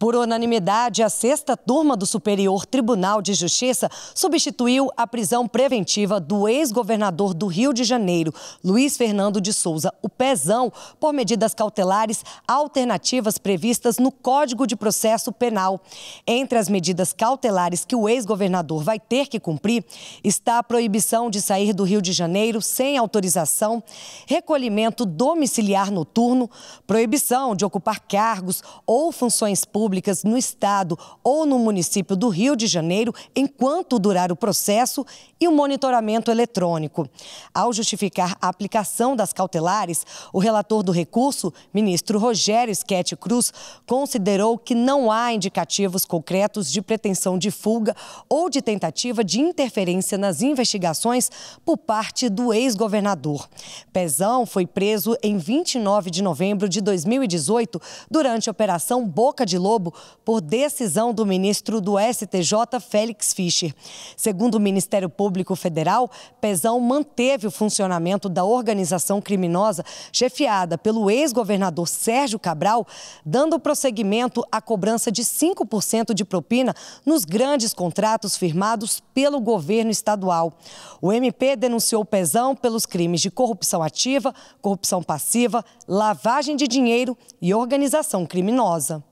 Por unanimidade, a sexta turma do Superior Tribunal de Justiça substituiu a prisão preventiva do ex-governador do Rio de Janeiro, Luiz Fernando de Souza, o Pezão, por medidas cautelares alternativas previstas no Código de Processo Penal. Entre as medidas cautelares que o ex-governador vai ter que cumprir está a proibição de sair do Rio de Janeiro sem autorização, recolhimento domiciliar noturno, proibição de ocupar cargos ou funções públicas públicas no estado ou no município do Rio de Janeiro enquanto durar o processo e o monitoramento eletrônico. Ao justificar a aplicação das cautelares, o relator do recurso, ministro Rogério Schetti Cruz, considerou que não há indicativos concretos de pretensão de fuga ou de tentativa de interferência nas investigações por parte do ex-governador. Pezão foi preso em 29 de novembro de 2018 durante a Operação Boca de Lobo Globo por decisão do ministro do STJ, Félix Fischer. Segundo o Ministério Público Federal, Pezão manteve o funcionamento da organização criminosa chefiada pelo ex-governador Sérgio Cabral, dando prosseguimento à cobrança de 5% de propina nos grandes contratos firmados pelo governo estadual. O MP denunciou Pezão pelos crimes de corrupção ativa, corrupção passiva, lavagem de dinheiro e organização criminosa.